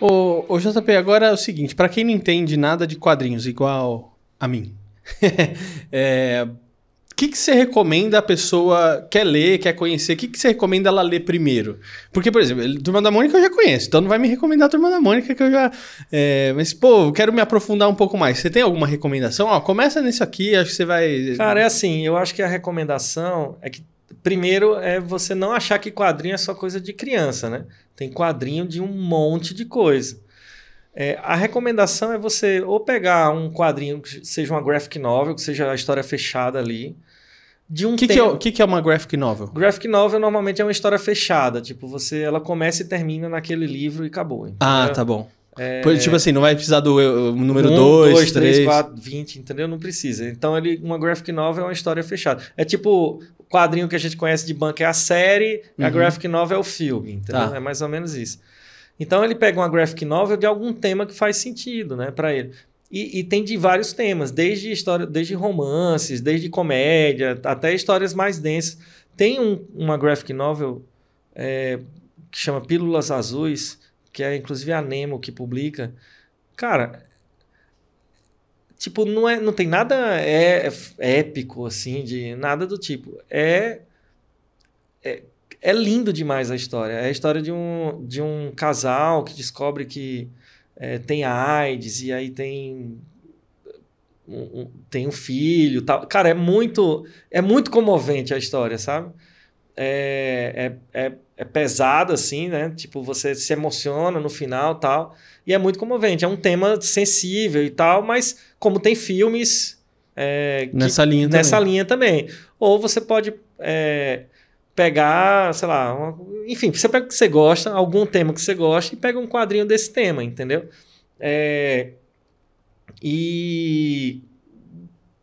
Ô, ô JP, agora é o seguinte, para quem não entende nada de quadrinhos igual a mim, é, o que, que você recomenda a pessoa quer ler, quer conhecer? O que, que você recomenda ela ler primeiro? Porque, por exemplo, Turma da Mônica eu já conheço, então não vai me recomendar a Turma da Mônica que eu já. É, mas, pô, eu quero me aprofundar um pouco mais. Você tem alguma recomendação? Ó, começa nisso aqui, acho que você vai. Cara, é assim, eu acho que a recomendação é que Primeiro é você não achar que quadrinho é só coisa de criança, né? Tem quadrinho de um monte de coisa. É, a recomendação é você ou pegar um quadrinho que seja uma graphic novel, que seja a história fechada ali. De um que tempo. O que, é, que, é uma graphic novel? Graphic novel normalmente é uma história fechada. Tipo, você ela começa e termina naquele livro e acabou. Então, ah, tá bom. É... Tipo assim, não vai precisar do número 2, 3, 4, 20, entendeu? Não precisa. Então, ele, uma graphic novel é uma história fechada. É tipo, o quadrinho que a gente conhece de banco é a série, uhum. a graphic novel é o filme, entendeu? Tá. É mais ou menos isso. Então, ele pega uma graphic novel de algum tema que faz sentido, né, para ele. E, e, tem de vários temas, desde história, desde romances, desde comédia, até histórias mais densas. Tem um, uma graphic novel é, que chama Pílulas Azuis, que é inclusive a Nemo que publica. Cara, tipo, não, é, não tem nada é, é épico, assim, de nada do tipo. É, é, é, lindo demais a história. É a história de um, de um casal que descobre que é, tem AIDS e aí tem um, um, tem um filho tal. Cara, é muito é muito comovente a história, sabe? é, é, é, é pesada, assim, né? Tipo, você se emociona no final tal. E é muito comovente. É um tema sensível e tal, mas como tem filmes. É, nessa que, linha nessa também. linha também. Ou você pode é, pegar, sei lá, uma, enfim, você pega o que você gosta, algum tema que você gosta, e pega um quadrinho desse tema, entendeu? É, e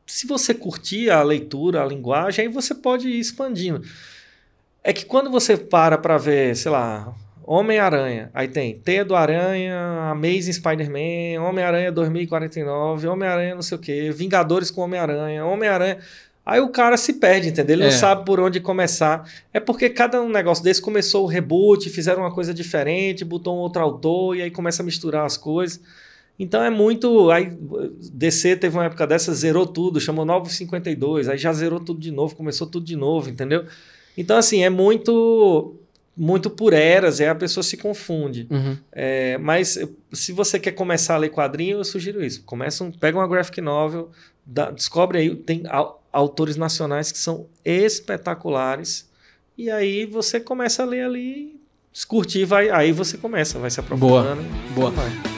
se você curtir a leitura, a linguagem, aí você pode ir expandindo. É que quando você para para ver, sei lá, Homem-Aranha, aí tem Teia do Aranha, Amazing Spider-Man, Homem-Aranha 2049, Homem-Aranha não sei o quê, Vingadores com Homem-Aranha, Homem-Aranha. Aí o cara se perde, entendeu? Ele é. não sabe por onde começar. É porque cada um negócio desse começou o reboot, fizeram uma coisa diferente, botou um outro autor e aí começa a misturar as coisas. Então é muito. Aí DC teve uma época dessa, zerou tudo, chamou 52, aí já zerou tudo de novo, começou tudo de novo, entendeu? Então, assim, é muito muito por eras, é a pessoa se confunde. Uhum. É, mas se você quer começar a ler quadrinho, eu sugiro isso. Começa um, pega uma graphic novel, descobre aí, tem autores nacionais que são espetaculares, e aí você começa a ler ali, escurtir, vai, aí você começa, vai se aprofundando. Boa, boa. Vai.